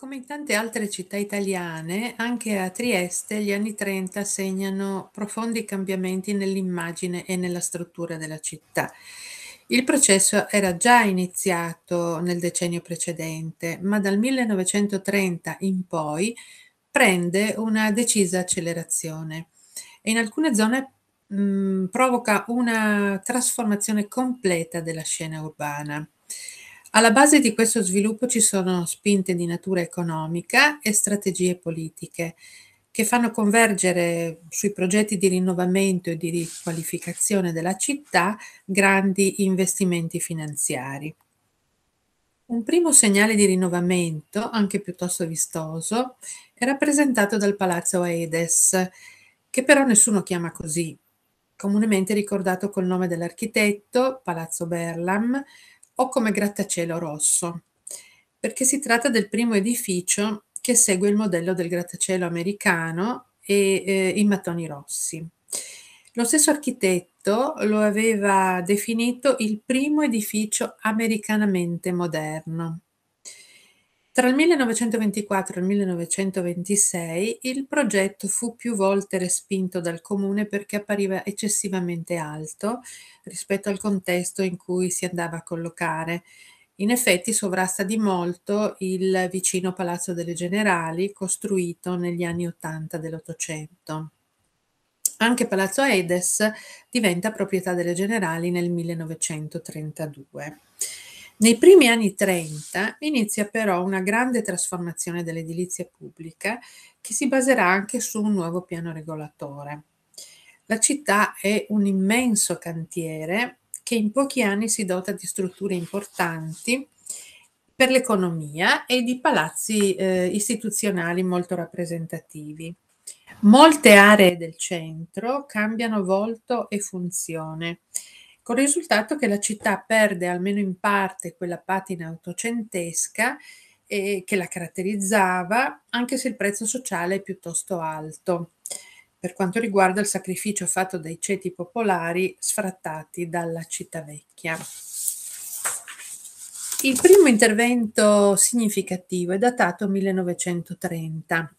Come in tante altre città italiane, anche a Trieste gli anni 30 segnano profondi cambiamenti nell'immagine e nella struttura della città. Il processo era già iniziato nel decennio precedente, ma dal 1930 in poi prende una decisa accelerazione e in alcune zone mh, provoca una trasformazione completa della scena urbana. Alla base di questo sviluppo ci sono spinte di natura economica e strategie politiche che fanno convergere sui progetti di rinnovamento e di riqualificazione della città grandi investimenti finanziari. Un primo segnale di rinnovamento, anche piuttosto vistoso, è rappresentato dal Palazzo Aedes, che però nessuno chiama così, comunemente ricordato col nome dell'architetto, Palazzo Berlam, o come grattacielo rosso, perché si tratta del primo edificio che segue il modello del grattacielo americano e eh, i mattoni rossi. Lo stesso architetto lo aveva definito il primo edificio americanamente moderno tra il 1924 e il 1926 il progetto fu più volte respinto dal comune perché appariva eccessivamente alto rispetto al contesto in cui si andava a collocare. In effetti sovrasta di molto il vicino Palazzo delle Generali costruito negli anni 80 dell'Ottocento. Anche Palazzo Edes diventa proprietà delle Generali nel 1932. Nei primi anni 30 inizia però una grande trasformazione dell'edilizia pubblica che si baserà anche su un nuovo piano regolatore. La città è un immenso cantiere che in pochi anni si dota di strutture importanti per l'economia e di palazzi eh, istituzionali molto rappresentativi. Molte aree del centro cambiano volto e funzione con il risultato che la città perde almeno in parte quella patina ottocentesca eh, che la caratterizzava, anche se il prezzo sociale è piuttosto alto per quanto riguarda il sacrificio fatto dai ceti popolari sfrattati dalla città vecchia. Il primo intervento significativo è datato 1930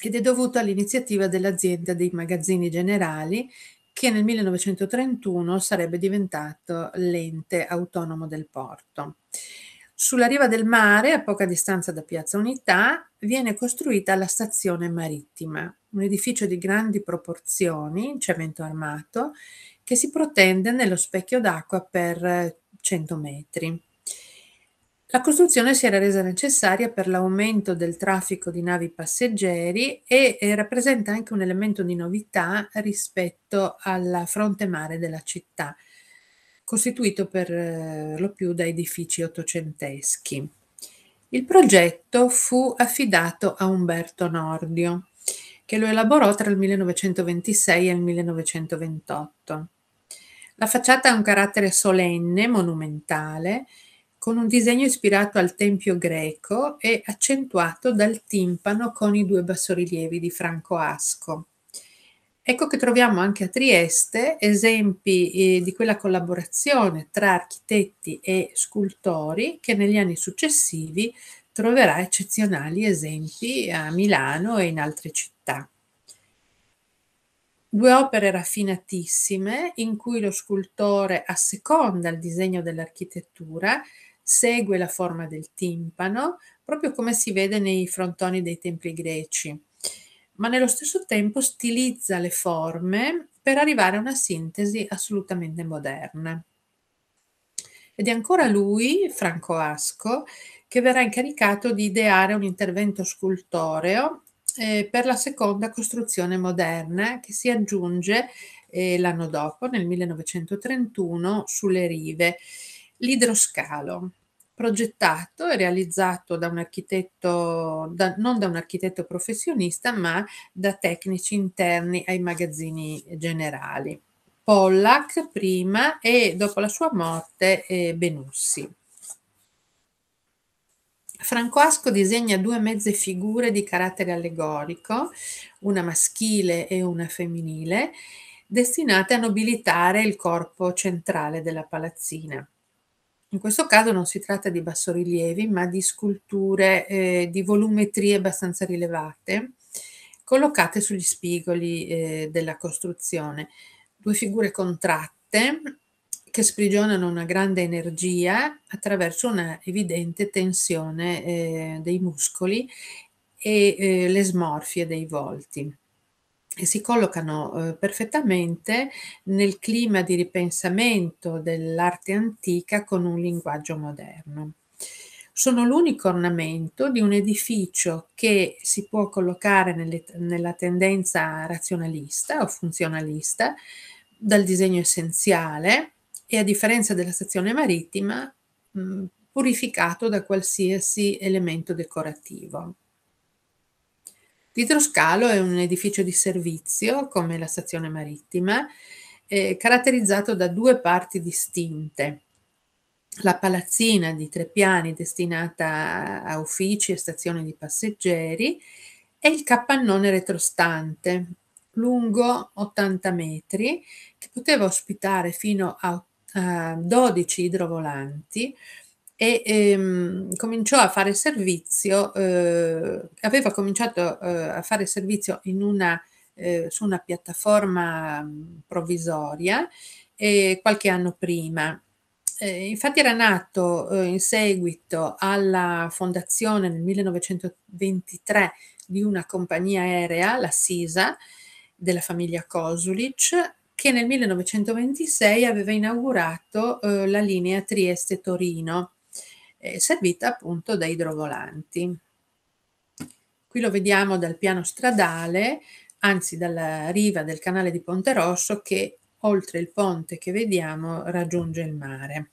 ed è dovuto all'iniziativa dell'azienda dei magazzini generali che nel 1931 sarebbe diventato l'ente autonomo del porto. Sulla riva del mare, a poca distanza da Piazza Unità, viene costruita la stazione marittima, un edificio di grandi proporzioni, cemento armato, che si protende nello specchio d'acqua per 100 eh, metri. La costruzione si era resa necessaria per l'aumento del traffico di navi passeggeri e, eh, rappresenta anche un elemento di novità rispetto al fronte mare della città, costituito per eh, lo più da edifici ottocenteschi. Il progetto fu affidato a Umberto Nordio, che lo elaborò tra il 1926 e il 1928. La facciata ha un carattere solenne, monumentale, con un disegno ispirato al tempio greco e accentuato dal timpano con i due bassorilievi di Franco Asco. Ecco che troviamo anche a Trieste esempi eh, di quella collaborazione tra architetti e scultori che negli anni successivi troverà eccezionali esempi a Milano e in altre città. Due opere raffinatissime in cui lo scultore asseconda il disegno dell'architettura segue la forma del timpano, proprio come si vede nei frontoni dei templi greci, ma nello stesso tempo stilizza le forme per arrivare a una sintesi assolutamente moderna. Ed è ancora lui, Franco Asco, che verrà incaricato di ideare un intervento scultoreo eh, per la seconda costruzione moderna che si aggiunge eh, l'anno dopo, nel 1931, sulle rive L'idroscalo, progettato e realizzato da un architetto, da, non da un architetto professionista, ma da tecnici interni ai magazzini generali. Pollack prima e dopo la sua morte eh, Benussi. Franco Asco disegna due mezze figure di carattere allegorico, una maschile e una femminile, destinate a nobilitare il corpo centrale della palazzina. In questo caso non si tratta di bassorilievi, ma di sculture eh, di volumetrie abbastanza rilevate, collocate sugli spigoli eh, della costruzione. Due figure contratte che sprigionano una grande energia attraverso una evidente tensione eh, dei muscoli e eh, le smorfie dei volti e si collocano eh, perfettamente nel clima di ripensamento dell'arte antica con un linguaggio moderno. Sono l'unico ornamento di un edificio che si può collocare nelle, nella tendenza razionalista o funzionalista dal disegno essenziale e a differenza della stazione marittima mh, mm, purificato da qualsiasi elemento decorativo. L'idroscalo è un edificio di servizio, come la stazione marittima, eh, caratterizzato da due parti distinte. La palazzina di tre piani destinata a uffici e stazioni di passeggeri e il capannone retrostante, lungo 80 metri, che poteva ospitare fino a, a 12 idrovolanti, e ehm, cominciò a fare servizio, eh, aveva cominciato eh, a fare servizio in una, eh, su una piattaforma mh, mm, provvisoria eh, qualche anno prima. Eh, infatti era nato eh, in seguito alla fondazione nel 1923 di una compagnia aerea, la SISA, della famiglia Kosulic, che nel 1926 aveva inaugurato eh, la linea Trieste-Torino eh, servita appunto da idrovolanti. Qui lo vediamo dal piano stradale, anzi dalla riva del canale di Ponte Rosso che oltre il ponte che vediamo raggiunge il mare.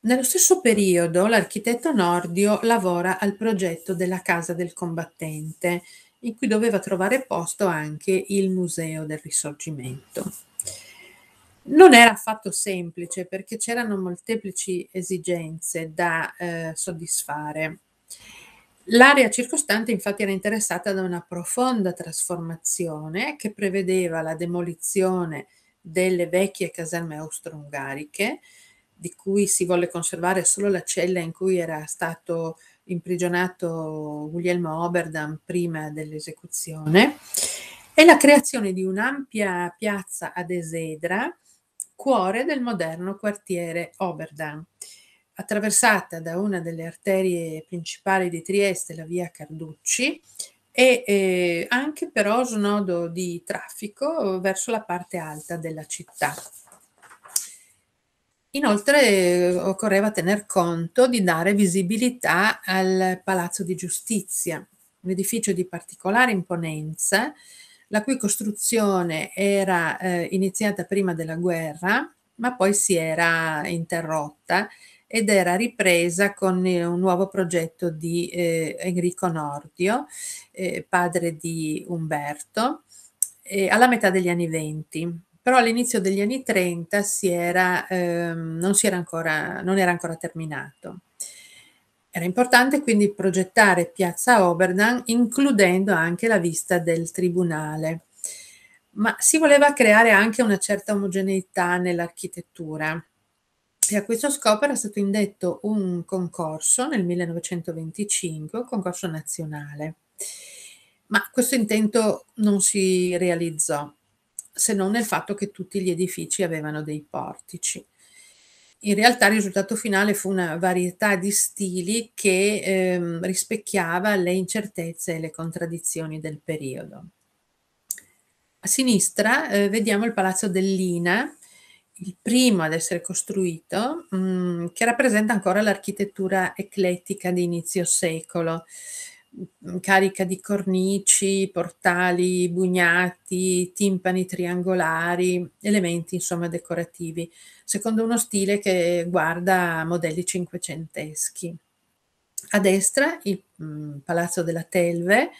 Nello stesso periodo l'architetto Nordio lavora al progetto della Casa del Combattente, in cui doveva trovare posto anche il Museo del Risorgimento. Non era affatto semplice perché c'erano molteplici esigenze da eh, soddisfare. L'area circostante infatti era interessata da una profonda trasformazione che prevedeva la demolizione delle vecchie caserme austro-ungariche, di cui si volle conservare solo la cella in cui era stato imprigionato Guglielmo Oberdam prima dell'esecuzione, e la creazione di un'ampia piazza ad Esedra cuore del moderno quartiere Oberdam, attraversata da una delle arterie principali di Trieste, la via Carducci, e eh, anche però snodo di traffico verso la parte alta della città. Inoltre eh, occorreva tener conto di dare visibilità al Palazzo di Giustizia, un edificio di particolare imponenza la cui costruzione era eh, iniziata prima della guerra, ma poi si era interrotta ed era ripresa con eh, un nuovo progetto di eh, Enrico Nordio, eh, padre di Umberto, eh, alla metà degli anni venti. Però all'inizio degli anni 30 si era, ehm, non, si era ancora, non era ancora terminato. Era importante quindi progettare Piazza Oberdan includendo anche la vista del tribunale, ma si voleva creare anche una certa omogeneità nell'architettura. E a questo scopo era stato indetto un concorso nel 1925, un concorso nazionale. Ma questo intento non si realizzò, se non nel fatto che tutti gli edifici avevano dei portici in realtà il risultato finale fu una varietà di stili che ehm, rispecchiava le incertezze e le contraddizioni del periodo. A sinistra eh, vediamo il palazzo dell'Ina, il primo ad essere costruito, mh, mm, che rappresenta ancora l'architettura eclettica di inizio secolo, mm, carica di cornici, portali bugnati, timpani triangolari, elementi insomma decorativi secondo uno stile che guarda modelli cinquecenteschi. A destra il mm, Palazzo della Telve,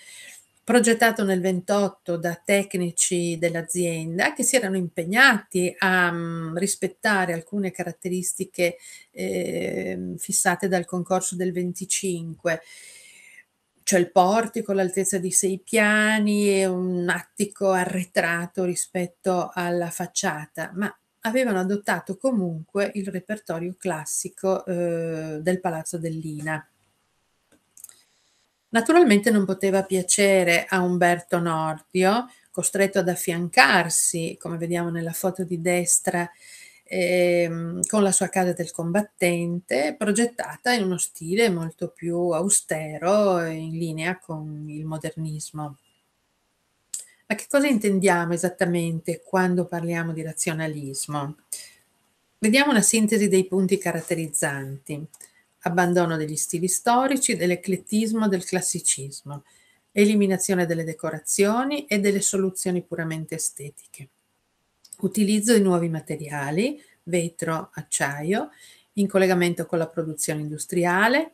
progettato nel 28 da tecnici dell'azienda che si erano impegnati a mm, rispettare alcune caratteristiche eh, fissate dal concorso del 25. C'è il portico all'altezza di sei piani e un attico arretrato rispetto alla facciata, ma avevano adottato comunque il repertorio classico eh, del Palazzo dell'Ina. Naturalmente non poteva piacere a Umberto Nordio, costretto ad affiancarsi, come vediamo nella foto di destra, ehm, con la sua casa del combattente, progettata in uno stile molto più austero, e in linea con il modernismo. Ma che cosa intendiamo esattamente quando parliamo di razionalismo? Vediamo una sintesi dei punti caratterizzanti. Abbandono degli stili storici, dell'eclettismo, del classicismo, eliminazione delle decorazioni e delle soluzioni puramente estetiche. Utilizzo di nuovi materiali, vetro, acciaio, in collegamento con la produzione industriale,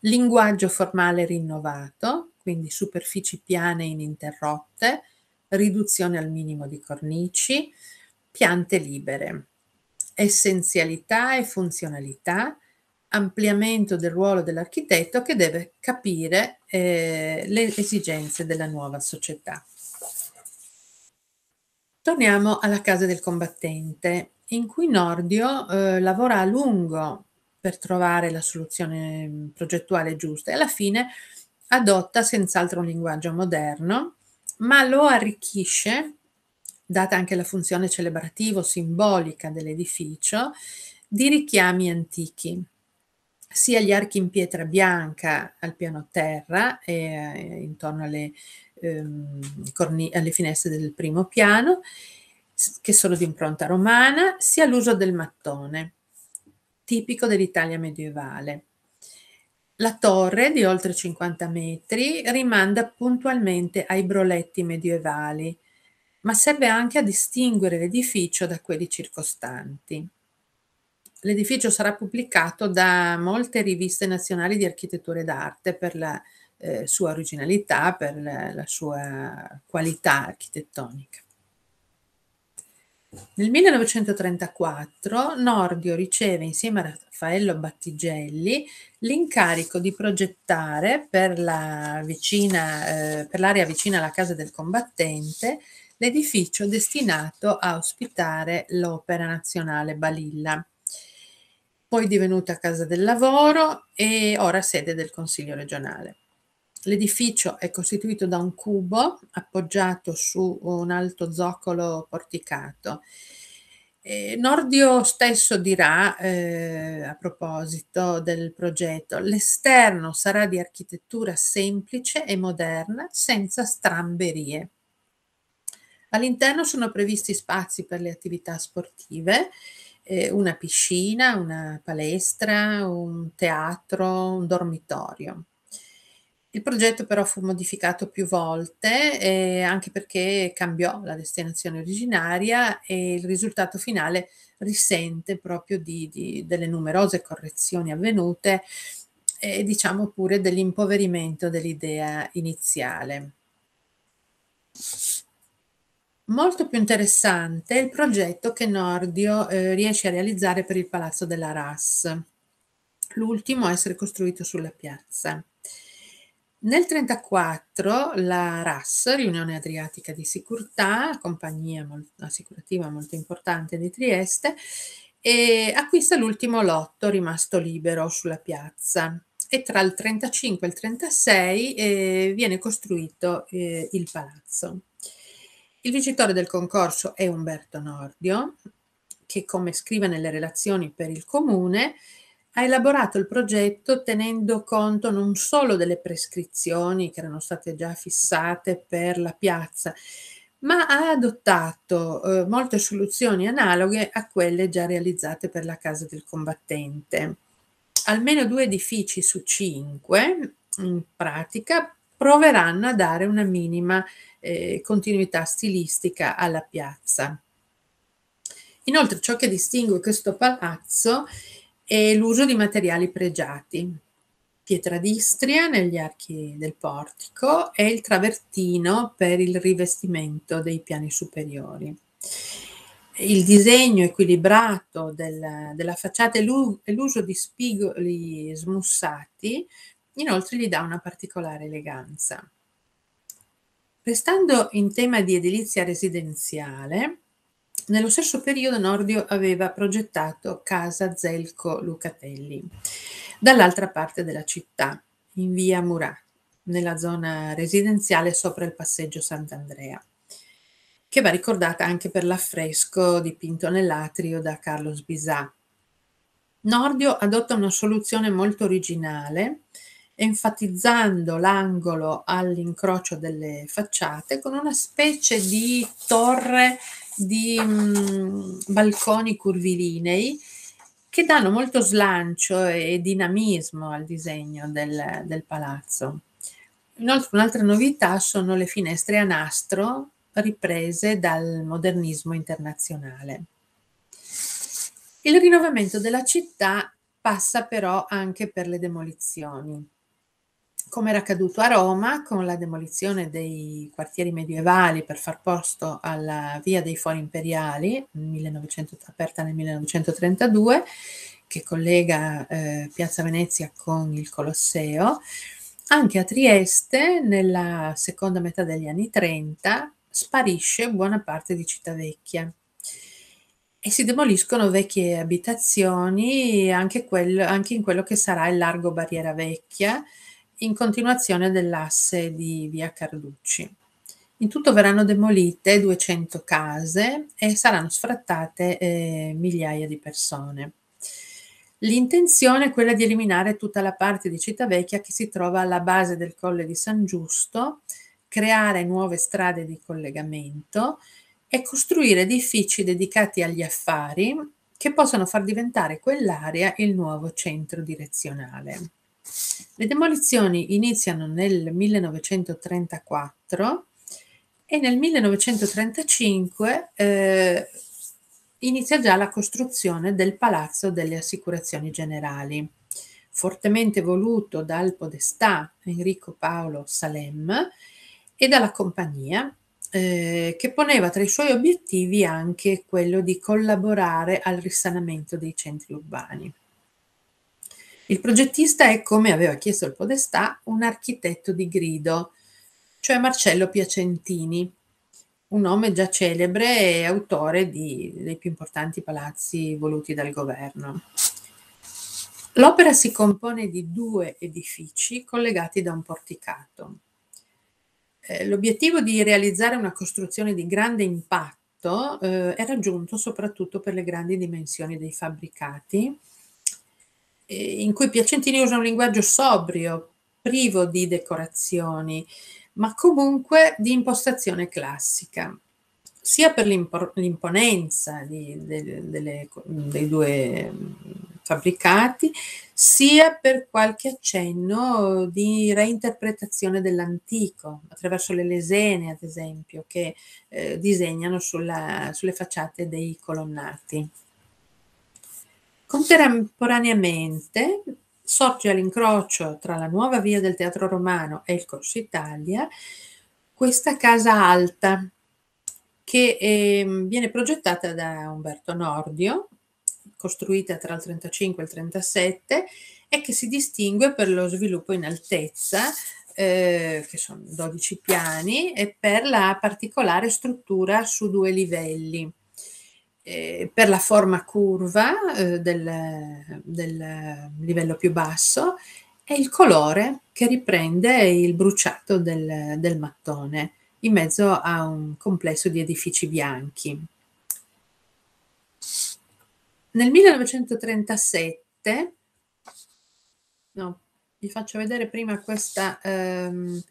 linguaggio formale rinnovato, quindi superfici piane e ininterrotte, riduzione al minimo di cornici, piante libere, essenzialità e funzionalità, ampliamento del ruolo dell'architetto che deve capire eh, le esigenze della nuova società. Torniamo alla casa del combattente, in cui Nordio eh, lavora a lungo per trovare la soluzione progettuale giusta e alla fine adotta senz'altro un linguaggio moderno ma lo arricchisce, data anche la funzione celebrativo-simbolica dell'edificio, di richiami antichi sia gli archi in pietra bianca al piano terra e eh, intorno alle, ehm, alle, finestre del primo piano, che sono di impronta romana, sia l'uso del mattone, tipico dell'Italia medievale. La torre, di oltre 50 metri, rimanda puntualmente ai broletti medievali, ma serve anche a distinguere l'edificio da quelli circostanti. L'edificio sarà pubblicato da molte riviste nazionali di architettura ed arte per la eh, sua originalità, per la, la sua qualità architettonica. Nel 1934 Nordio riceve insieme a Raffaello Battigelli l'incarico di progettare per, la vicina, eh, per l'area vicina alla casa del combattente l'edificio destinato a ospitare l'Opera Nazionale Balilla, poi divenuta Casa del Lavoro e ora sede del Consiglio regionale. L'edificio è costituito da un cubo appoggiato su un alto zoccolo porticato. Nordio stesso dirà, eh, a proposito del progetto, l'esterno sarà di architettura semplice e moderna, senza stramberie. All'interno sono previsti spazi per le attività sportive, eh, una piscina, una palestra, un teatro, un dormitorio. Il progetto però fu modificato più volte, ehm, anche perché cambiò la destinazione originaria e il risultato finale risente proprio di di delle numerose correzioni avvenute e diciamo pure dell'impoverimento dell'idea iniziale. Molto più interessante è il progetto che Nordio, ehm, riesce a realizzare per il Palazzo della Ras, l'ultimo a essere costruito sulla piazza. Nel 1934 la RAS, Riunione Adriatica di Sicurtà, compagnia molto, assicurativa molto importante di Trieste, acquista l'ultimo lotto rimasto libero sulla piazza e tra il 35 e il 36 eh, viene costruito eh, il palazzo. Il vincitore del concorso è Umberto Nordio, che come scrive nelle relazioni per il comune, ha elaborato il progetto tenendo conto non solo delle prescrizioni che erano state già fissate per la piazza, ma ha adottato eh, molte soluzioni analoghe a quelle già realizzate per la casa del combattente. Almeno due edifici su cinque, in pratica, proveranno a dare una minima eh, continuità stilistica alla piazza. Inoltre ciò che distingue questo palazzo e l'uso di materiali pregiati, pietra d'Istria negli archi del portico e il travertino per il rivestimento dei piani superiori. Il disegno equilibrato del, della facciata e l'uso di spigoli smussati inoltre gli dà una particolare eleganza. Restando in tema di edilizia residenziale, nello stesso periodo Nordio aveva progettato Casa Zelco Lucatelli, dall'altra parte della città, in via Murati, nella zona residenziale sopra il passeggio Sant'Andrea, che va ricordata anche per l'affresco dipinto nell'atrio da Carlos Bisà. Nordio adotta una soluzione molto originale, enfatizzando l'angolo all'incrocio delle facciate con una specie di torre di mh, balconi curvilinei che danno molto slancio e dinamismo al disegno del, del palazzo. Inoltre, un'altra novità sono le finestre a nastro riprese dal modernismo internazionale. Il rinnovamento della città passa però anche per le demolizioni come era accaduto a Roma con la demolizione dei quartieri medievali per far posto alla via dei Fori Imperiali, 1900, aperta nel 1932, che collega eh, Piazza Venezia con il Colosseo. Anche a Trieste, nella seconda metà degli anni 30, sparisce buona parte di città vecchia e si demoliscono vecchie abitazioni anche, quello, anche in quello che sarà il largo Barriera Vecchia, in continuazione dell'asse di via Carducci. In tutto verranno demolite 200 case e saranno sfrattate eh, migliaia di persone. L'intenzione è quella di eliminare tutta la parte di Cittavecchia che si trova alla base del Colle di San Giusto, creare nuove strade di collegamento e costruire edifici dedicati agli affari che possano far diventare quell'area il nuovo centro direzionale. Le demolizioni iniziano nel 1934 e nel 1935 eh, inizia già la costruzione del Palazzo delle Assicurazioni Generali, fortemente voluto dal podestà Enrico Paolo Salem e dalla compagnia, eh, che poneva tra i suoi obiettivi anche quello di collaborare al risanamento dei centri urbani. Il progettista è, come aveva chiesto il Podestà, un architetto di grido, cioè Marcello Piacentini, un nome già celebre e autore di, dei più importanti palazzi voluti dal governo. L'opera si compone di due edifici collegati da un porticato. Eh, l'obiettivo di realizzare una costruzione di grande impatto eh, è raggiunto soprattutto per le grandi dimensioni dei fabbricati, eh, in cui Piacentini usa un linguaggio sobrio, privo di decorazioni, ma comunque di impostazione classica, sia per l'impo- l'imponenza di, de, delle, dei due fabbricati, sia per qualche accenno di reinterpretazione dell'antico, attraverso le lesene, ad esempio, che eh, disegnano sulla, sulle facciate dei colonnati. Contemporaneamente sorge all'incrocio tra la nuova via del Teatro Romano e il Corso Italia questa casa alta che eh, viene progettata da Umberto Nordio, costruita tra il 35 e il 37 e che si distingue per lo sviluppo in altezza, eh, che sono 12 piani, e per la particolare struttura su due livelli. Eh, per la forma curva eh, del, del, livello più basso e il colore che riprende il bruciato del, del mattone in mezzo a un complesso di edifici bianchi. Nel 1937, no, vi faccio vedere prima questa ehm,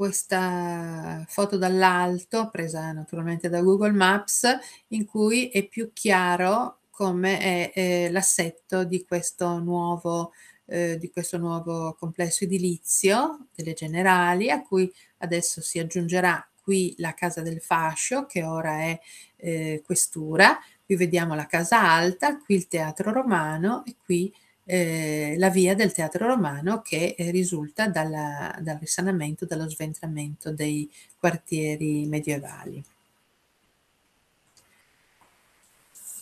questa foto dall'alto, presa naturalmente da Google Maps, in cui è più chiaro come è eh, l'assetto di questo, nuovo, eh, di questo nuovo complesso edilizio delle Generali, a cui adesso si aggiungerà qui la Casa del Fascio, che ora è eh, questura, qui vediamo la Casa Alta, qui il Teatro Romano e qui eh, la via del teatro romano che eh, risulta dalla, dal risanamento, dallo sventramento dei quartieri medievali.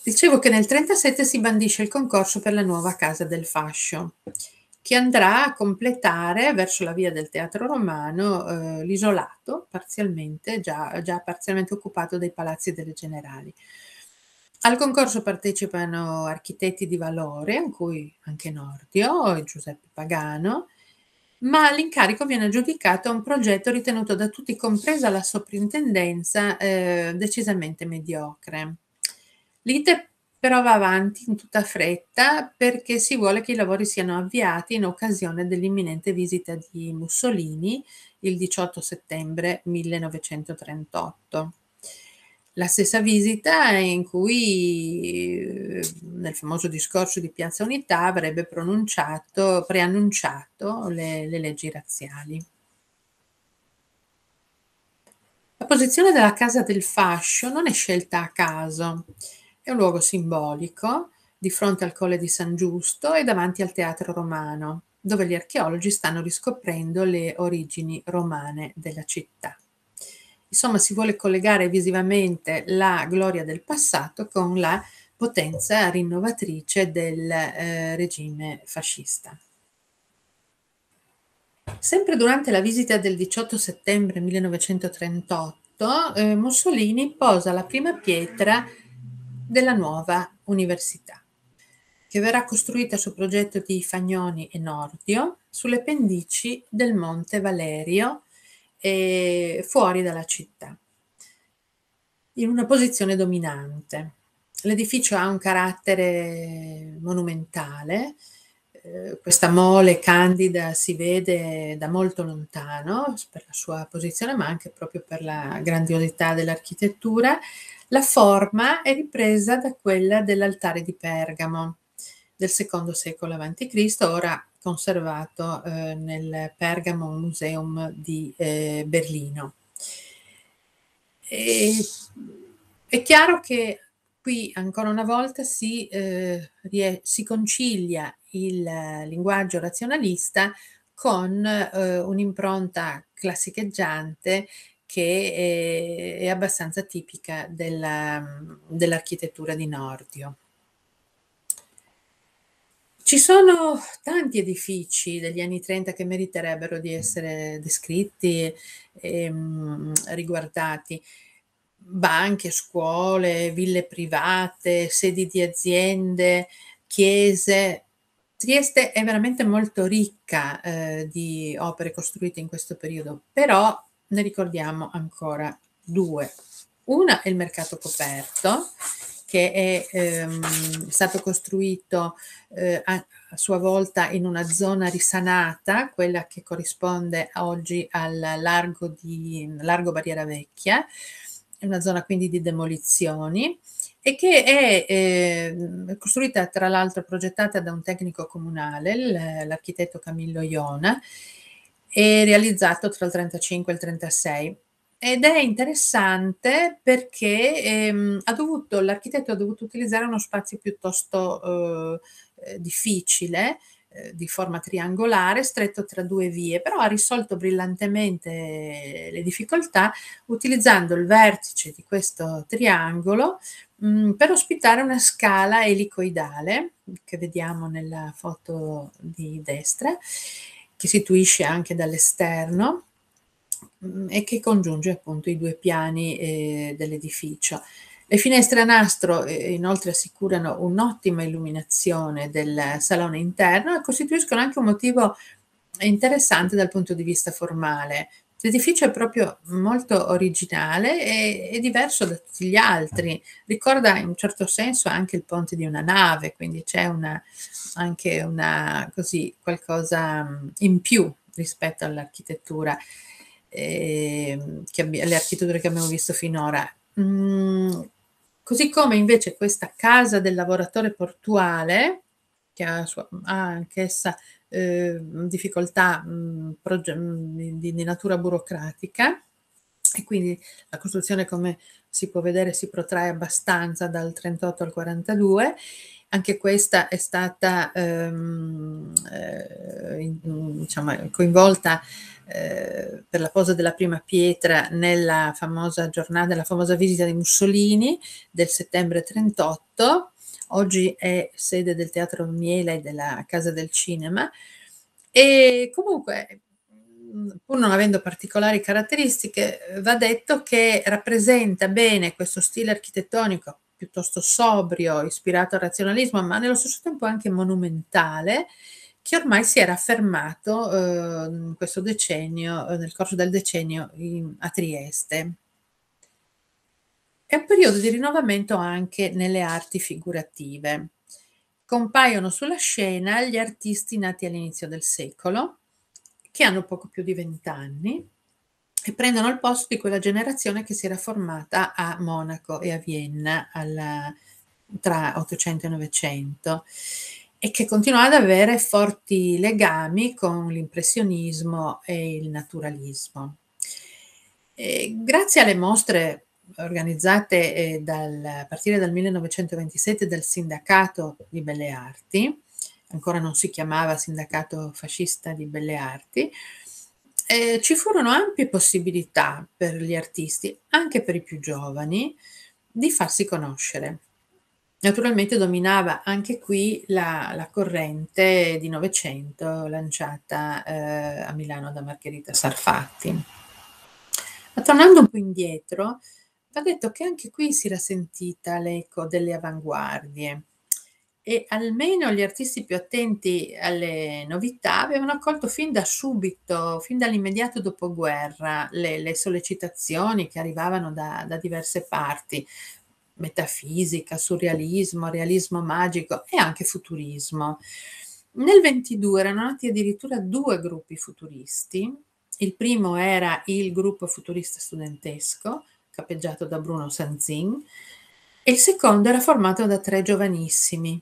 Dicevo che nel 1937 si bandisce il concorso per la nuova Casa del Fascio, che andrà a completare verso la via del teatro romano eh, l'isolato, parzialmente, già, già parzialmente occupato dai palazzi delle generali. Al concorso partecipano architetti di valore, in cui anche Nordio e Giuseppe Pagano, ma l'incarico viene aggiudicato a un progetto ritenuto da tutti, compresa la soprintendenza, eh, decisamente mediocre. L'ite però va avanti in tutta fretta perché si vuole che i lavori siano avviati in occasione dell'imminente visita di Mussolini il 18 settembre 1938 la stessa visita in cui eh, nel famoso discorso di Piazza Unità avrebbe pronunciato, preannunciato le, le leggi razziali. La posizione della Casa del Fascio non è scelta a caso, è un luogo simbolico di fronte al Colle di San Giusto e davanti al Teatro Romano, dove gli archeologi stanno riscoprendo le origini romane della città. Insomma, si vuole collegare visivamente la gloria del passato con la potenza rinnovatrice del eh, regime fascista. Sempre durante la visita del 18 settembre 1938, eh, Mussolini posa la prima pietra della nuova università, che verrà costruita su progetto di Fagnoni e Nordio sulle pendici del Monte Valerio, e fuori dalla città, in una posizione dominante. L'edificio ha un carattere monumentale, eh, questa mole candida si vede da molto lontano per la sua posizione, ma anche proprio per la grandiosità dell'architettura. La forma è ripresa da quella dell'altare di Pergamo del secondo secolo a.C., ora conservato eh, nel Pergamon Museum di eh, Berlino. E, è chiaro che qui ancora una volta si, eh, si concilia il linguaggio razionalista con eh, un'impronta classicheggiante che è, è abbastanza tipica della, dell'architettura di Nordio. Ci sono tanti edifici degli anni 30 che meriterebbero di essere descritti e ehm, mh, riguardati. Banche, scuole, ville private, sedi di aziende, chiese. Trieste è veramente molto ricca eh, di opere costruite in questo periodo, però ne ricordiamo ancora due. Una è il mercato coperto, che è ehm, stato costruito eh, a, a, sua volta in una zona risanata, quella che corrisponde oggi al largo, di, largo Barriera Vecchia, una zona quindi di demolizioni e che è eh, costruita tra l'altro progettata da un tecnico comunale, l'architetto Camillo Iona, e realizzato tra il 35 e il 36 ed è interessante perché, ehm, ha dovuto l'architetto ha dovuto utilizzare uno spazio piuttosto, ehm, difficile, eh, di forma triangolare, stretto tra due vie, però ha risolto brillantemente le difficoltà utilizzando il vertice di questo triangolo, mhmm, per ospitare una scala elicoidale, che vediamo nella foto di destra, che si tuisce anche dall'esterno Mm, e che congiunge appunto i due piani eh, dell'edificio. Le finestre a nastro eh, inoltre assicurano un'ottima illuminazione del salone interno e costituiscono anche un motivo interessante dal punto di vista formale. L'edificio è proprio molto originale e, e diverso da tutti gli altri, ricorda in un certo senso anche il ponte di una nave, quindi c'è una, anche una, così, qualcosa mm, in più rispetto all'architettura eh, abbi- le architetture che abbiamo visto finora. Mm, così come invece questa casa del lavoratore portuale, che ha, sua, ha anch'essa eh, difficoltà mh, mm, proge- mh, mm, di, di natura burocratica, e quindi la costruzione, come si può vedere, si protrae abbastanza dal 38 al 42. Anche questa è stata ehm, eh, diciamo, coinvolta eh, per la posa della prima pietra nella famosa giornata, nella famosa visita di Mussolini del settembre 38, oggi è sede del Teatro Miele e della Casa del Cinema e comunque pur non avendo particolari caratteristiche, va detto che rappresenta bene questo stile architettonico piuttosto sobrio, ispirato al razionalismo, ma nello stesso tempo anche monumentale, che ormai si era affermato eh, in questo decennio, eh, nel corso del decennio in, a Trieste. È un periodo di rinnovamento anche nelle arti figurative. Compaiono sulla scena gli artisti nati all'inizio del secolo, che hanno poco più di vent'anni e prendono il posto di quella generazione che si era formata a Monaco e a Vienna alla, tra 800 e 900 e che continua ad avere forti legami con l'impressionismo e il naturalismo. E grazie alle mostre organizzate eh, dal, a partire dal 1927 dal Sindacato di Belle Arti, ancora non si chiamava Sindacato Fascista di Belle Arti, eh, ci furono ampie possibilità per gli artisti, anche per i più giovani, di farsi conoscere. Naturalmente dominava anche qui la, la corrente di Novecento lanciata eh, a Milano da Margherita Sarfatti. Ma tornando un po' indietro, va detto che anche qui si era sentita l'eco delle avanguardie e almeno gli artisti più attenti alle novità avevano accolto fin da subito, fin dall'immediato dopoguerra, le, le sollecitazioni che arrivavano da, da diverse parti, metafisica, surrealismo, realismo magico e anche futurismo. Nel 22 erano nati addirittura due gruppi futuristi. Il primo era il gruppo futurista studentesco, capeggiato da Bruno Sanzin, e il secondo era formato da tre giovanissimi,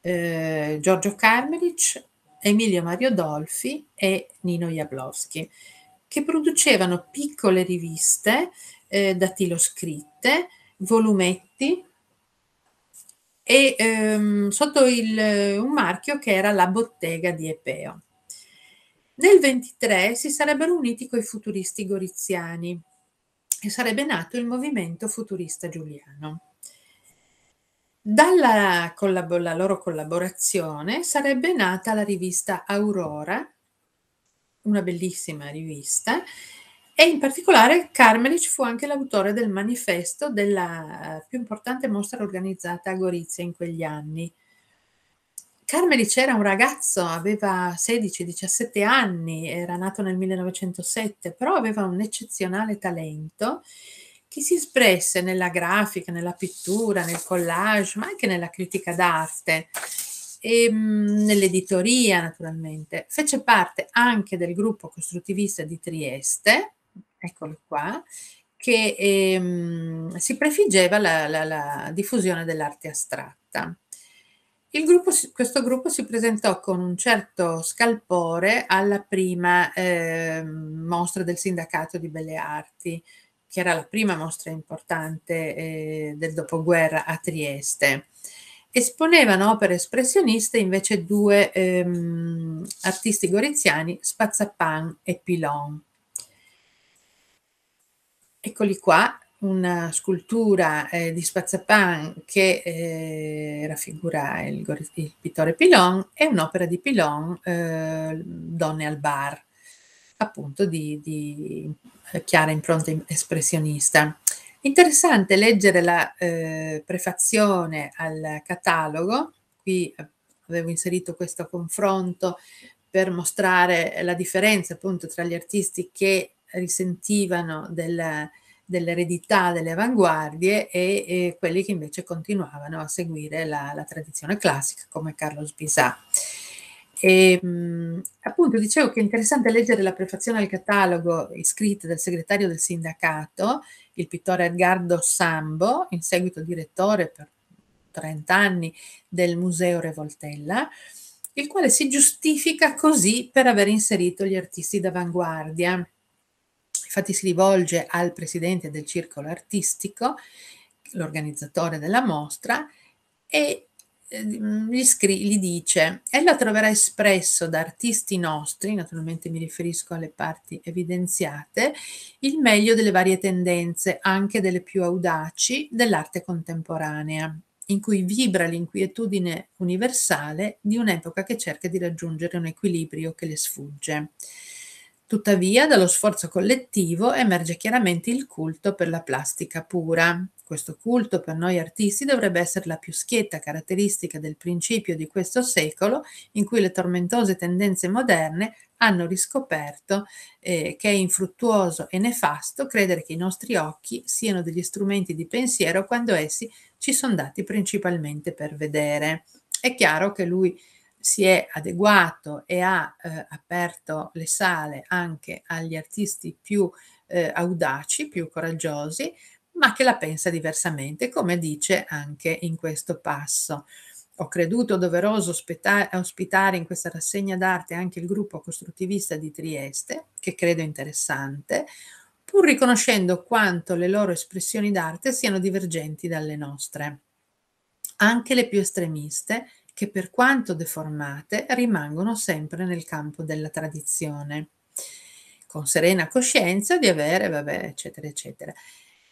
eh, Giorgio Karmelic, Emilio Mario Dolfi e Nino Jablowski, che producevano piccole riviste eh, dattiloscritte volumetti e ehm, sotto il, un marchio che era la bottega di Epeo. Nel 23 si sarebbero uniti coi futuristi goriziani e sarebbe nato il movimento futurista giuliano. Dalla collabor- la loro collaborazione sarebbe nata la rivista Aurora, una bellissima rivista, e in particolare Karmelic fu anche l'autore del manifesto della eh, più importante mostra organizzata a Gorizia in quegli anni. Carmelic era un ragazzo, aveva 16-17 anni, era nato nel 1907, però aveva un eccezionale talento che si espresse nella grafica, nella pittura, nel collage, ma anche nella critica d'arte e ehm, nell'editoria naturalmente. Fece parte anche del gruppo costruttivista di Trieste eccolo qua, che ehm, si prefiggeva la, la, la diffusione dell'arte astratta. Gruppo, questo gruppo si presentò con un certo scalpore alla prima eh, mostra del sindacato di belle arti, che era la prima mostra importante eh, del dopoguerra a Trieste. Esponevano opere espressioniste invece due ehm, artisti goriziani, Spazzapan e Pilon. Eccoli qua, una scultura eh, di Spazzapan che eh, raffigura il, il, pittore Pilon e un'opera di Pilon, eh, Donne al bar, appunto di, di eh, chiara impronta espressionista. Interessante leggere la eh, prefazione al catalogo, qui eh, avevo inserito questo confronto per mostrare la differenza appunto tra gli artisti che risentivano della, dell'eredità delle avanguardie e, e, quelli che invece continuavano a seguire la, la tradizione classica come Carlos Bisà. E, ehm, appunto dicevo che è interessante leggere la prefazione al catalogo iscritta dal segretario del sindacato, il pittore Edgardo Sambo, in seguito direttore per 30 anni del Museo Revoltella, il quale si giustifica così per aver inserito gli artisti d'avanguardia Infatti si rivolge al presidente del circolo artistico, l'organizzatore della mostra, e ehm, gli, scri- gli dice, ella troverà espresso da artisti nostri, naturalmente mi riferisco alle parti evidenziate, il meglio delle varie tendenze, anche delle più audaci, dell'arte contemporanea, in cui vibra l'inquietudine universale di un'epoca che cerca di raggiungere un equilibrio che le sfugge. Tuttavia, dallo sforzo collettivo emerge chiaramente il culto per la plastica pura. Questo culto per noi artisti dovrebbe essere la più schietta caratteristica del principio di questo secolo in cui le tormentose tendenze moderne hanno riscoperto eh, che è infruttuoso e nefasto credere che i nostri occhi siano degli strumenti di pensiero quando essi ci sono dati principalmente per vedere. È chiaro che lui si è adeguato e ha eh, aperto le sale anche agli artisti più eh, audaci, più coraggiosi, ma che la pensa diversamente, come dice anche in questo passo. Ho creduto doveroso ospita- ospitare in questa rassegna d'arte anche il gruppo costruttivista di Trieste, che credo interessante, pur riconoscendo quanto le loro espressioni d'arte siano divergenti dalle nostre. Anche le più estremiste che per quanto deformate rimangono sempre nel campo della tradizione, con serena coscienza di avere, vabbè, eccetera, eccetera.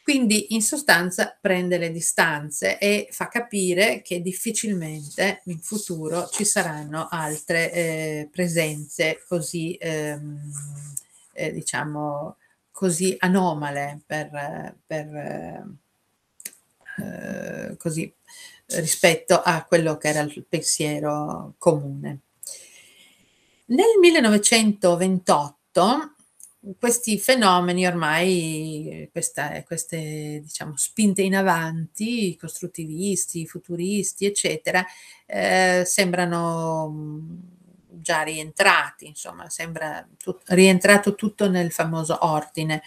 Quindi in sostanza prende le distanze e fa capire che difficilmente in futuro ci saranno altre eh, presenze così, ehm, eh, diciamo, così anomale per, per eh, così rispetto a quello che era il pensiero comune. Nel 1928 questi fenomeni ormai, questa, queste diciamo, spinte in avanti, costruttivisti, futuristi, eccetera, eh, sembrano già rientrati, insomma, sembra tut- rientrato tutto nel famoso ordine.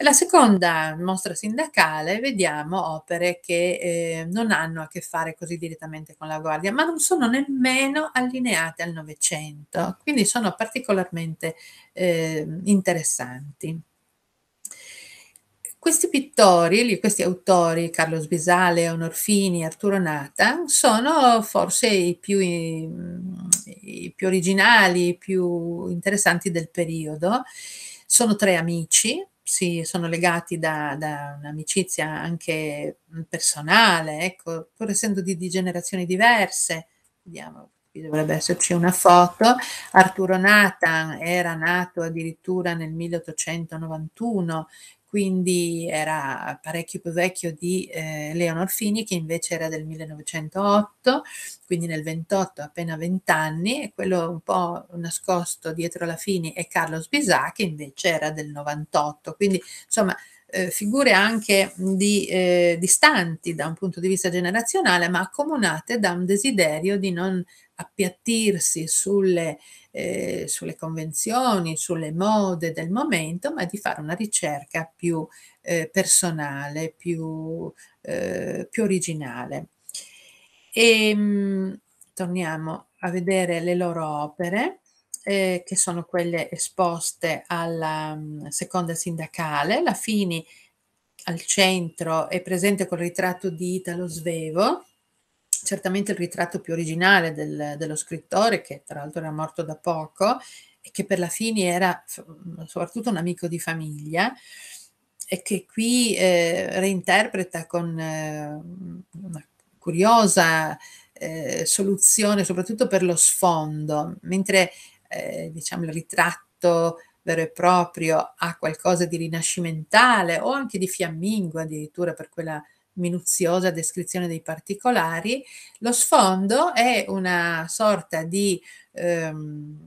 La seconda mostra sindacale vediamo opere che eh, non hanno a che fare così direttamente con la guardia, ma non sono nemmeno allineate al Novecento, quindi sono particolarmente eh, interessanti. Questi pittori, questi autori, Carlo Bisale, Onorfini, Arturo Nata, sono forse i più, i più originali, i più interessanti del periodo. Sono tre amici, si sono legati da, da un'amicizia anche personale, ecco, pur essendo di, di generazioni diverse, vediamo, qui dovrebbe esserci una foto, Arturo Nathan era nato addirittura nel 1891 quindi era parecchio più vecchio di eh, Leonor Fini che invece era del 1908, quindi nel 28 appena 20 anni e quello un po' nascosto dietro la Fini è Carlos Bisà che invece era del 98, quindi insomma eh, figure anche di, eh, distanti da un punto di vista generazionale ma accomunate da un desiderio di non appiattirsi sulle eh, sulle convenzioni, sulle mode del momento, ma di fare una ricerca più eh, personale, più, eh, più, originale. E ehm, torniamo a vedere le loro opere. Eh, che sono quelle esposte alla mm, seconda sindacale. La Fini al centro è presente col ritratto di Italo Svevo, certamente il ritratto più originale del, dello scrittore, che tra l'altro era morto da poco e che per la fine era soprattutto un amico di famiglia e che qui eh, reinterpreta con eh, una curiosa eh, soluzione, soprattutto per lo sfondo, mentre eh, diciamo, il ritratto vero e proprio ha qualcosa di rinascimentale o anche di fiammingo addirittura per quella minuziosa descrizione dei particolari. Lo sfondo è una sorta di ehm,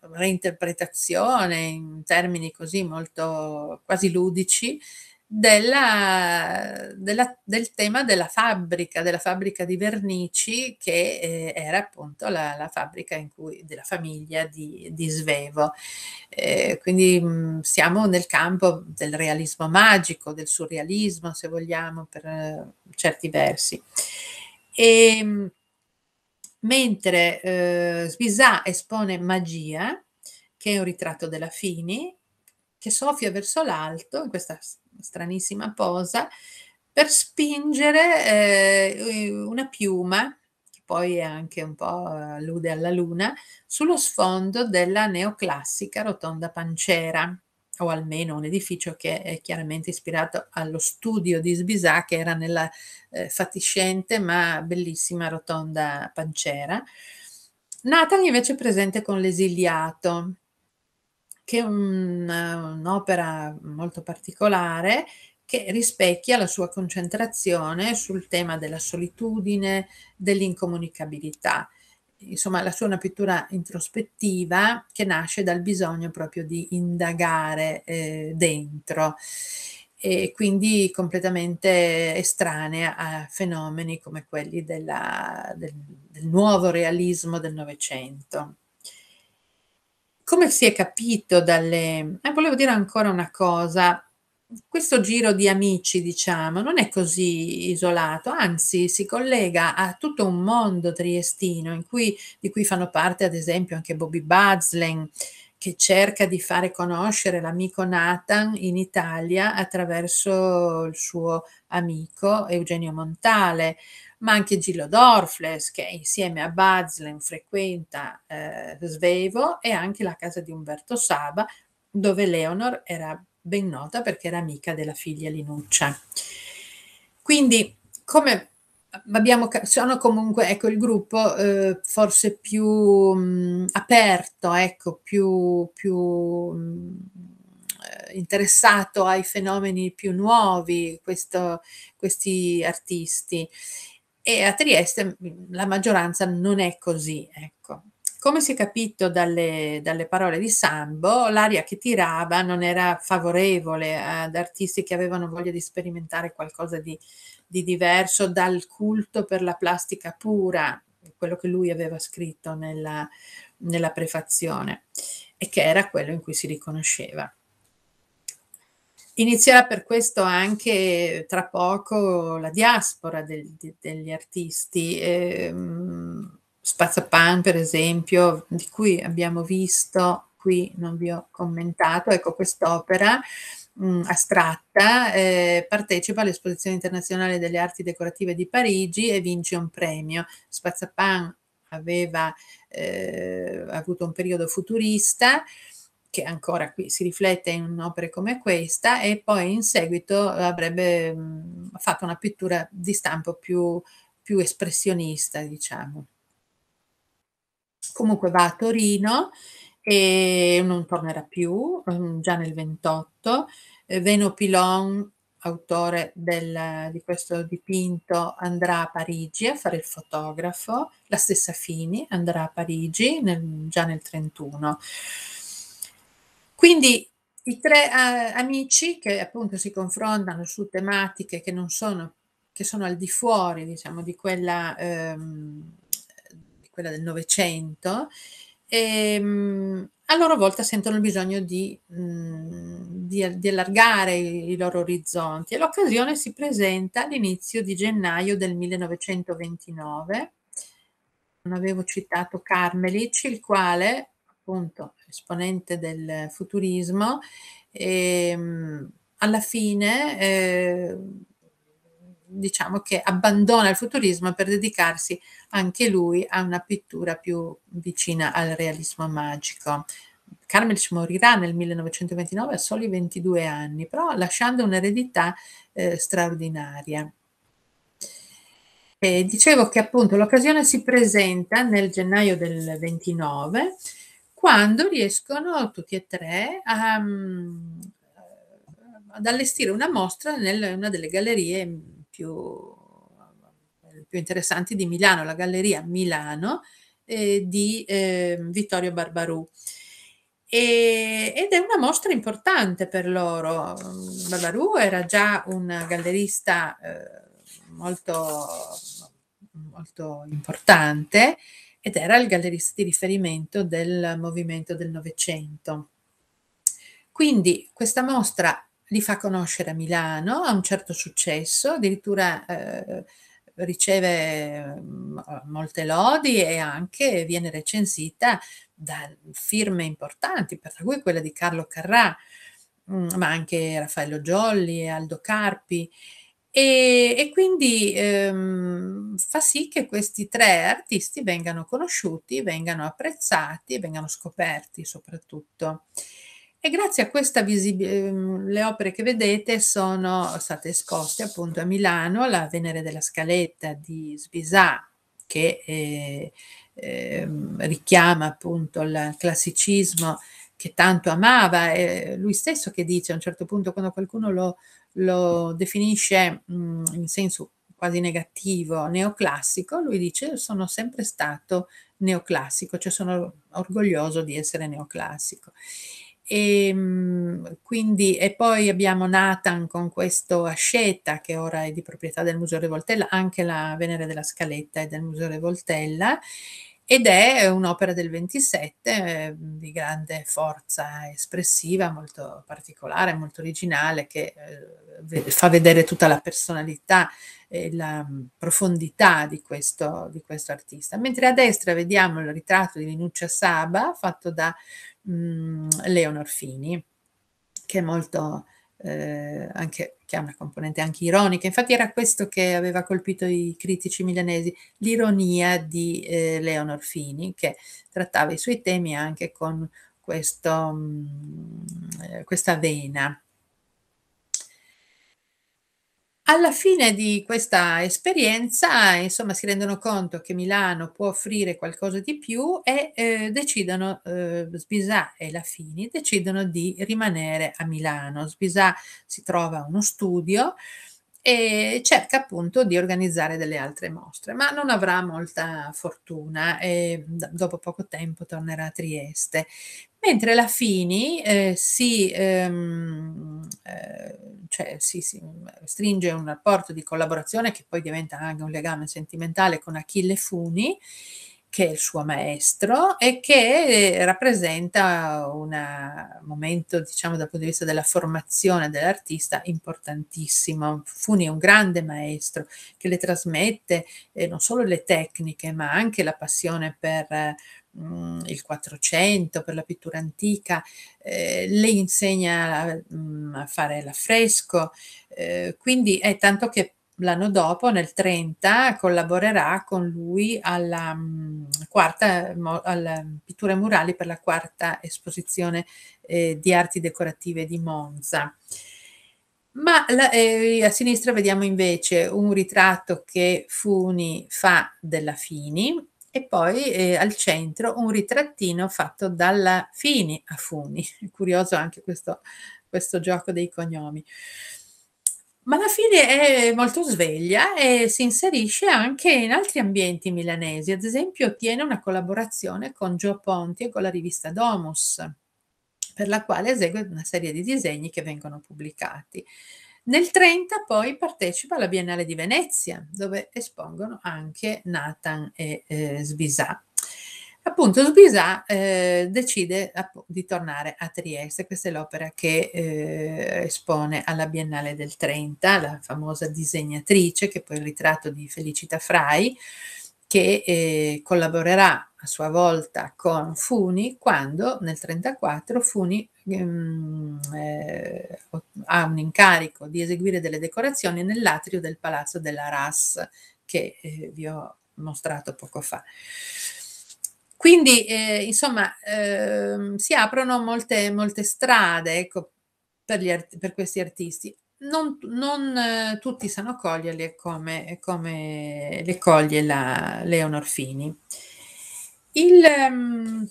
reinterpretazione in termini così molto quasi ludici della, della, del tema della fabbrica, della fabbrica di vernici che eh, era appunto la, la, fabbrica in cui, della famiglia di, di Svevo. Eh, quindi mh, mm, siamo nel campo del realismo magico, del surrealismo se vogliamo per eh, certi versi. E, mm, mentre eh, Svisà espone Magia, che è un ritratto della Fini, che soffia verso l'alto in questa stranissima posa, per spingere eh, una piuma, che poi è anche un po' eh, allude alla luna, sullo sfondo della neoclassica rotonda pancera o almeno un edificio che è chiaramente ispirato allo studio di Sbisà che era nella eh, fatiscente ma bellissima rotonda pancera. Nathan invece è presente con l'esiliato che è un, eh, un'opera molto particolare che rispecchia la sua concentrazione sul tema della solitudine, dell'incomunicabilità. Insomma, la sua è una pittura introspettiva che nasce dal bisogno proprio di indagare eh, dentro e quindi completamente estranea a fenomeni come quelli della, del, del nuovo realismo del Novecento. Come si è capito dalle... Eh, volevo dire ancora una cosa, questo giro di amici, diciamo, non è così isolato, anzi si collega a tutto un mondo triestino cui, di cui fanno parte ad esempio anche Bobby Bazlen, che cerca di fare conoscere l'amico Nathan in Italia attraverso il suo amico Eugenio Montale, ma anche Gillo Dorfles che insieme a Bazlen frequenta eh, Svevo e anche la casa di Umberto Saba dove Leonor era ben nota perché era amica della figlia Linuccia. Quindi come abbiamo, sono comunque ecco, il gruppo eh, forse più mh, mm, aperto, ecco, più, più mh, mm, interessato ai fenomeni più nuovi, questo, questi artisti e a Trieste mm, la maggioranza non è così. Ecco. Come si è capito dalle, dalle parole di Sambo, l'aria che tirava non era favorevole ad artisti che avevano voglia di sperimentare qualcosa di, di diverso dal culto per la plastica pura, quello che lui aveva scritto nella, nella prefazione, e che era quello in cui si riconosceva. Inizierà per questo anche tra poco la diaspora del, de, degli artisti. Eh, Spazzapan, per esempio, di cui abbiamo visto, qui non vi ho commentato, ecco quest'opera mh, mm, astratta, eh, partecipa all'Esposizione Internazionale delle Arti Decorative di Parigi e vince un premio. Spazzapan aveva eh, avuto un periodo futurista che ancora qui si riflette in opere come questa e poi in seguito avrebbe fatto una pittura di stampo più, più espressionista, diciamo. Comunque va a Torino e non tornerà più, ehm, già nel 28. Eh, Veno Pilon, autore del, di questo dipinto, andrà a Parigi a fare il fotografo, la stessa Fini andrà a Parigi nel, già nel 31. Quindi i tre eh, amici che appunto si confrontano su tematiche che non sono, che sono al di fuori diciamo di quella, ehm, di quella del Novecento, ehm, a loro volta sentono il bisogno di, mh, mm, di, di allargare i, loro orizzonti e l'occasione si presenta all'inizio di gennaio del 1929. Non avevo citato Carmelic, il quale appunto esponente del futurismo, e, ehm, alla fine eh, diciamo che abbandona il futurismo per dedicarsi anche lui a una pittura più vicina al realismo magico. Carmelish morirà nel 1929 a soli 22 anni, però lasciando un'eredità eh, straordinaria. E dicevo che appunto l'occasione si presenta nel gennaio del 29 quando riescono tutti e tre a, mm, ad allestire una mostra in una delle gallerie più, più, interessanti di Milano, la Galleria Milano eh, di eh, Vittorio Barbarù. E, ed è una mostra importante per loro. Barbarù era già un gallerista eh, molto, molto importante ed era il gallerista di riferimento del movimento del Novecento. Quindi questa mostra li fa conoscere a Milano, ha un certo successo, addirittura eh, riceve mm, eh, molte lodi e anche viene recensita da firme importanti, per cui quella di Carlo Carrà, mm, ma anche Raffaello Giolli, e Aldo Carpi e, e quindi ehm, fa sì che questi tre artisti vengano conosciuti, vengano apprezzati e vengano scoperti soprattutto. E grazie a questa visibilità, ehm, le opere che vedete sono state esposte appunto a Milano, la Venere della Scaletta di Svisà, che eh, eh, richiama appunto il classicismo che tanto amava, eh, lui stesso che dice a un certo punto quando qualcuno lo, lo definisce mh, mm, in senso quasi negativo, neoclassico, lui dice sono sempre stato neoclassico, cioè sono orgoglioso di essere neoclassico. E, ehm, quindi, e poi abbiamo Nathan con questo asceta che ora è di proprietà del Museo Revoltella, anche la Venere della Scaletta è del Museo Revoltella ed è un'opera del 27 eh, di grande forza espressiva, molto particolare, molto originale, che eh, fa vedere tutta la personalità e la mm, profondità di questo, di questo artista. Mentre a destra vediamo il ritratto di Linuccia Saba fatto da mh, mm, Leonor Fini, che è molto eh, anche, che ha una componente anche ironica. Infatti era questo che aveva colpito i critici milanesi, l'ironia di eh, Leonor Fini, che trattava i suoi temi anche con questo, mh, mm, eh, questa vena alla fine di questa esperienza, insomma, si rendono conto che Milano può offrire qualcosa di più e, ehm, decidono, ehm, Sbisà e Lafini decidono di rimanere a Milano. Sbisà si trova uno studio e cerca appunto di organizzare delle altre mostre, ma non avrà molta fortuna e dopo poco tempo tornerà a Trieste. Mentre la Fini eh, si, ehm, eh, cioè, si, si, stringe un rapporto di collaborazione che poi diventa anche un legame sentimentale con Achille Funi che è il suo maestro e che eh, rappresenta un momento, diciamo, dal punto di vista della formazione dell'artista importantissimo. Funi è un grande maestro che le trasmette eh, non solo le tecniche, ma anche la passione per eh, il Quattrocento, per la pittura antica, eh, le insegna a, mm, a fare l'affresco, eh, quindi è tanto che l'anno dopo, nel 30, collaborerà con lui alla, mm, quarta, alla pittura murali per la quarta esposizione eh, di arti decorative di Monza. Ma la, eh, a sinistra vediamo invece un ritratto che Funi fa della Fini e poi eh, al centro un ritrattino fatto dalla Fini a Funi. È curioso anche questo, questo gioco dei cognomi ma alla fine è molto sveglia e si inserisce anche in altri ambienti milanesi. Ad esempio, ottiene una collaborazione con Gio Ponti e con la rivista Domus, per la quale esegue una serie di disegni che vengono pubblicati. Nel 30 poi partecipa alla Biennale di Venezia, dove espongono anche Nathan e eh, Svisà. Appunto, Sbisà eh, decide di tornare a Trieste, questa è l'opera che eh, espone alla Biennale del 30, la famosa disegnatrice, che è poi il ritratto di Felicita Frai, che eh, collaborerà a sua volta con Funi quando nel 1934 Funi ehm, eh, ha un incarico di eseguire delle decorazioni nell'atrio del Palazzo della RAS che eh, vi ho mostrato poco fa. Quindi, eh, insomma, eh, si aprono molte, molte strade ecco, per, per, questi artisti. Non, non eh, tutti sanno coglierle come, come, le coglie la Leonor Fini. Il um,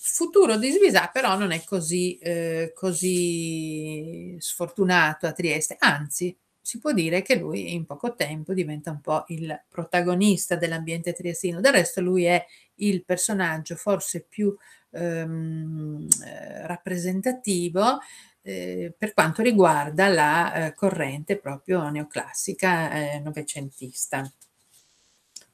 futuro di Svisà però non è così, eh, così sfortunato a Trieste, anzi si può dire che lui in poco tempo diventa un po' il protagonista dell'ambiente triestino. Del resto lui è il personaggio forse più ehm, eh, rappresentativo eh, per quanto riguarda la eh, corrente proprio neoclassica eh, novecentista.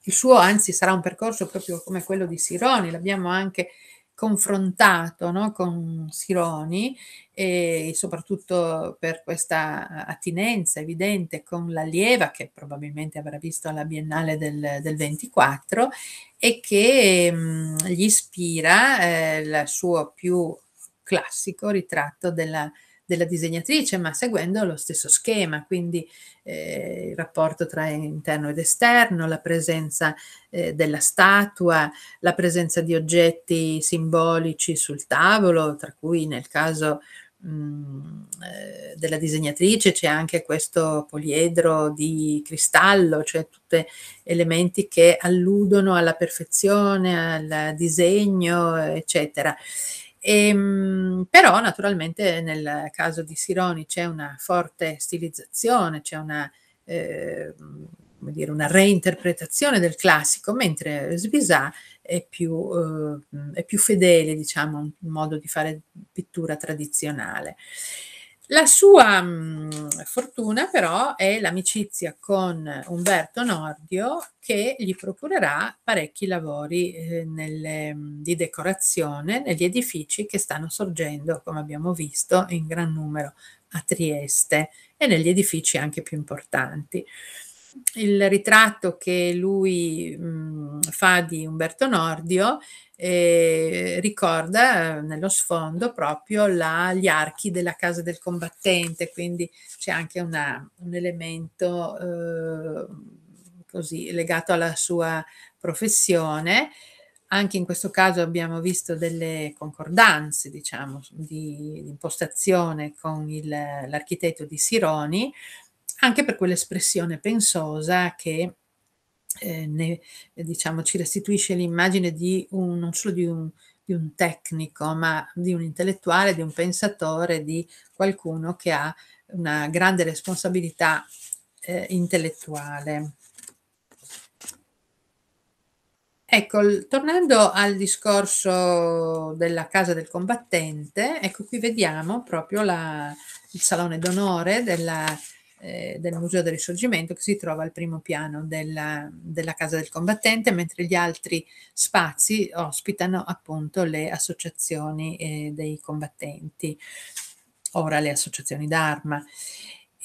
Il suo anzi sarà un percorso proprio come quello di Sironi, l'abbiamo anche eh, confrontato no, con Sironi e soprattutto per questa attinenza evidente con l'allieva che probabilmente avrà visto alla Biennale del, del 24 e che mh, gli ispira eh, il suo più classico ritratto della della disegnatrice, ma seguendo lo stesso schema, quindi eh, il rapporto tra interno ed esterno, la presenza eh, della statua, la presenza di oggetti simbolici sul tavolo, tra cui nel caso mm, eh, della disegnatrice c'è anche questo poliedro di cristallo, cioè tutti elementi che alludono alla perfezione, al disegno, eccetera. E, ehm, però naturalmente nel caso di Sironi c'è una forte stilizzazione, c'è una, eh, dire, una reinterpretazione del classico, mentre Sbisà è più, eh, è più fedele diciamo, a un modo di fare pittura tradizionale. La sua mh, mm, fortuna però è l'amicizia con Umberto Nordio che gli procurerà parecchi lavori eh, nelle, mm, di decorazione negli edifici che stanno sorgendo, come abbiamo visto, in gran numero a Trieste e negli edifici anche più importanti il ritratto che lui mh, mm, fa di Umberto Nordio eh, ricorda eh, nello sfondo proprio la, gli archi della casa del combattente, quindi c'è anche una, un elemento eh, così legato alla sua professione. Anche in questo caso abbiamo visto delle concordanze, diciamo, di, di impostazione con il, l'architetto di Sironi, anche per quell'espressione pensosa che eh, ne, diciamo, ci restituisce l'immagine di un, non solo di un, di un tecnico, ma di un intellettuale, di un pensatore, di qualcuno che ha una grande responsabilità eh, intellettuale. Ecco, tornando al discorso della casa del combattente, ecco qui vediamo proprio la, il salone d'onore della, eh, del Museo del Risorgimento che si trova al primo piano della, della Casa del Combattente, mentre gli altri spazi ospitano appunto le associazioni eh, dei combattenti, ora le associazioni d'arma.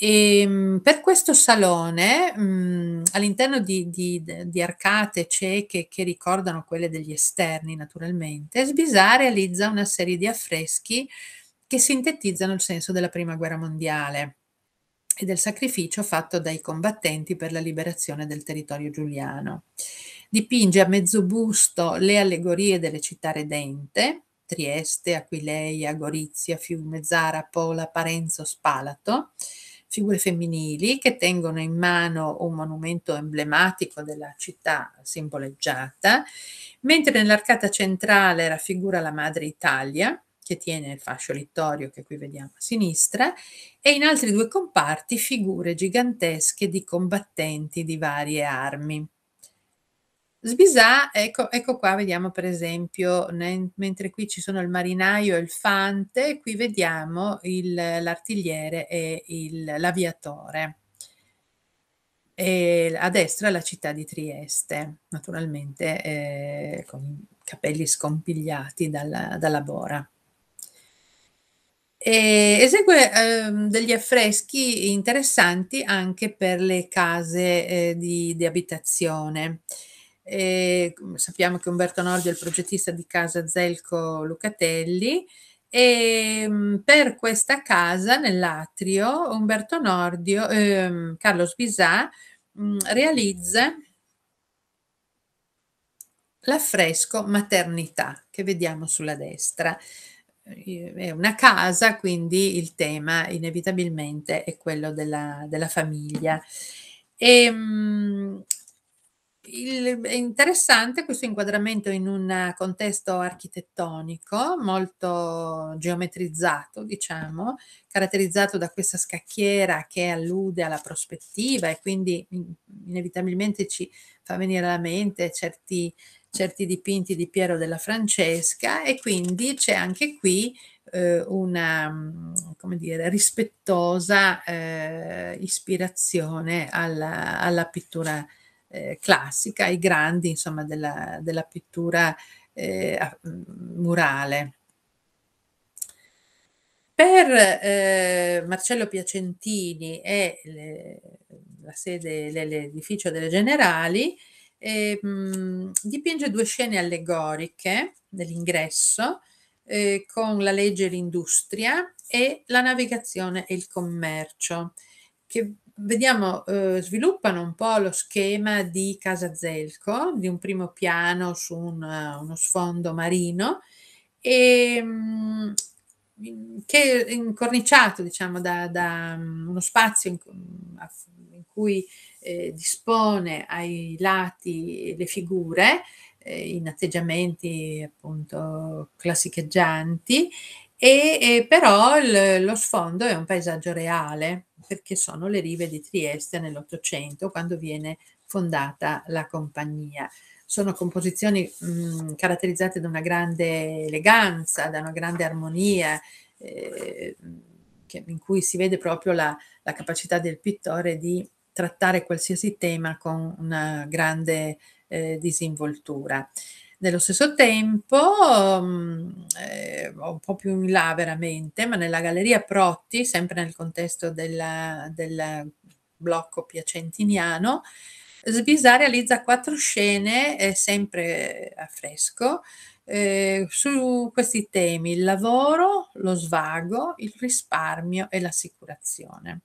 E ehm, per questo salone, mh, mm, all'interno di, di, di, arcate cieche che ricordano quelle degli esterni naturalmente, Sbisà realizza una serie di affreschi che sintetizzano il senso della Prima Guerra Mondiale e del sacrificio fatto dai combattenti per la liberazione del territorio giuliano. Dipinge a mezzo busto le allegorie delle città redente, Trieste, Aquileia, Gorizia, Fiume, Zara, Pola, Parenzo, Spalato, figure femminili che tengono in mano un monumento emblematico della città simboleggiata, mentre nell'arcata centrale raffigura la madre Italia, che tiene il fascio littorio che qui vediamo a sinistra e in altri due comparti figure gigantesche di combattenti di varie armi. Sbisà, ecco, ecco, qua vediamo per esempio, ne, mentre qui ci sono il marinaio e il fante, qui vediamo l'artigliere e l'aviatore. E a destra la città di Trieste, naturalmente eh, con capelli scompigliati dalla, dalla bora. E esegue, ehm, degli affreschi interessanti anche per le case, ehm, di di abitazione. Ehm, sappiamo che Umberto Nordio è il progettista di Casa Zelco Lucatelli. e mm, per questa casa nell'atrio Umberto Nordio ehm, Carlo Bisà mhmm, realizza l'affresco "Maternità" che vediamo sulla destra. Eh, è una casa, quindi il tema inevitabilmente è quello della, della famiglia. E, ehm, il, è interessante questo inquadramento in un contesto architettonico molto geometrizzato, diciamo, caratterizzato da questa scacchiera che allude alla prospettiva e quindi inevitabilmente ci fa venire alla mente certi certi dipinti di Piero della Francesca e quindi c'è anche qui eh, una mm, come dire, rispettosa eh, ispirazione alla, alla pittura eh, classica, ai grandi insomma, della, della pittura eh, mm, murale. Per eh, Marcello Piacentini e l'edificio delle Generali, e, ehm, mh, dipinge due scene allegoriche nell'ingresso eh, con la legge e l'industria e la navigazione e il commercio, che vediamo eh, sviluppano un po' lo schema di Casa Zelco di un primo piano su un, uno sfondo marino, e, ehm, mh, che è incorniciato diciamo, da, da mm, uno spazio in, a, in cui eh, dispone ai lati le figure eh, in atteggiamenti appunto classicheggianti e, e però il, lo sfondo è un paesaggio reale perché sono le rive di Trieste nell'Ottocento quando viene fondata la compagnia sono composizioni mh, mm, caratterizzate da una grande eleganza, da una grande armonia, eh, che, in cui si vede proprio la, la capacità del pittore di trattare qualsiasi tema con una grande eh, disinvoltura. Nello stesso tempo, um, eh, un po' più in là veramente, ma nella Galleria Protti, sempre nel contesto della, del blocco piacentiniano, Sbisa realizza quattro scene, eh, sempre a fresco, eh, su questi temi il lavoro, lo svago, il risparmio e l'assicurazione.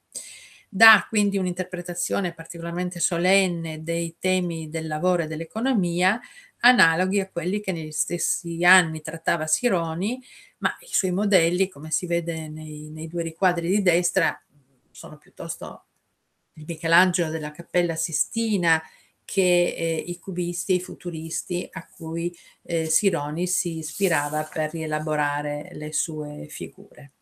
Dà quindi un'interpretazione particolarmente solenne dei temi del lavoro e dell'economia, analoghi a quelli che negli stessi anni trattava Sironi, ma i suoi modelli, come si vede nei, nei due riquadri di destra, sono piuttosto il Michelangelo della Cappella Sistina, che eh, i cubisti e i futuristi a cui eh, Sironi si ispirava per rielaborare le sue figure.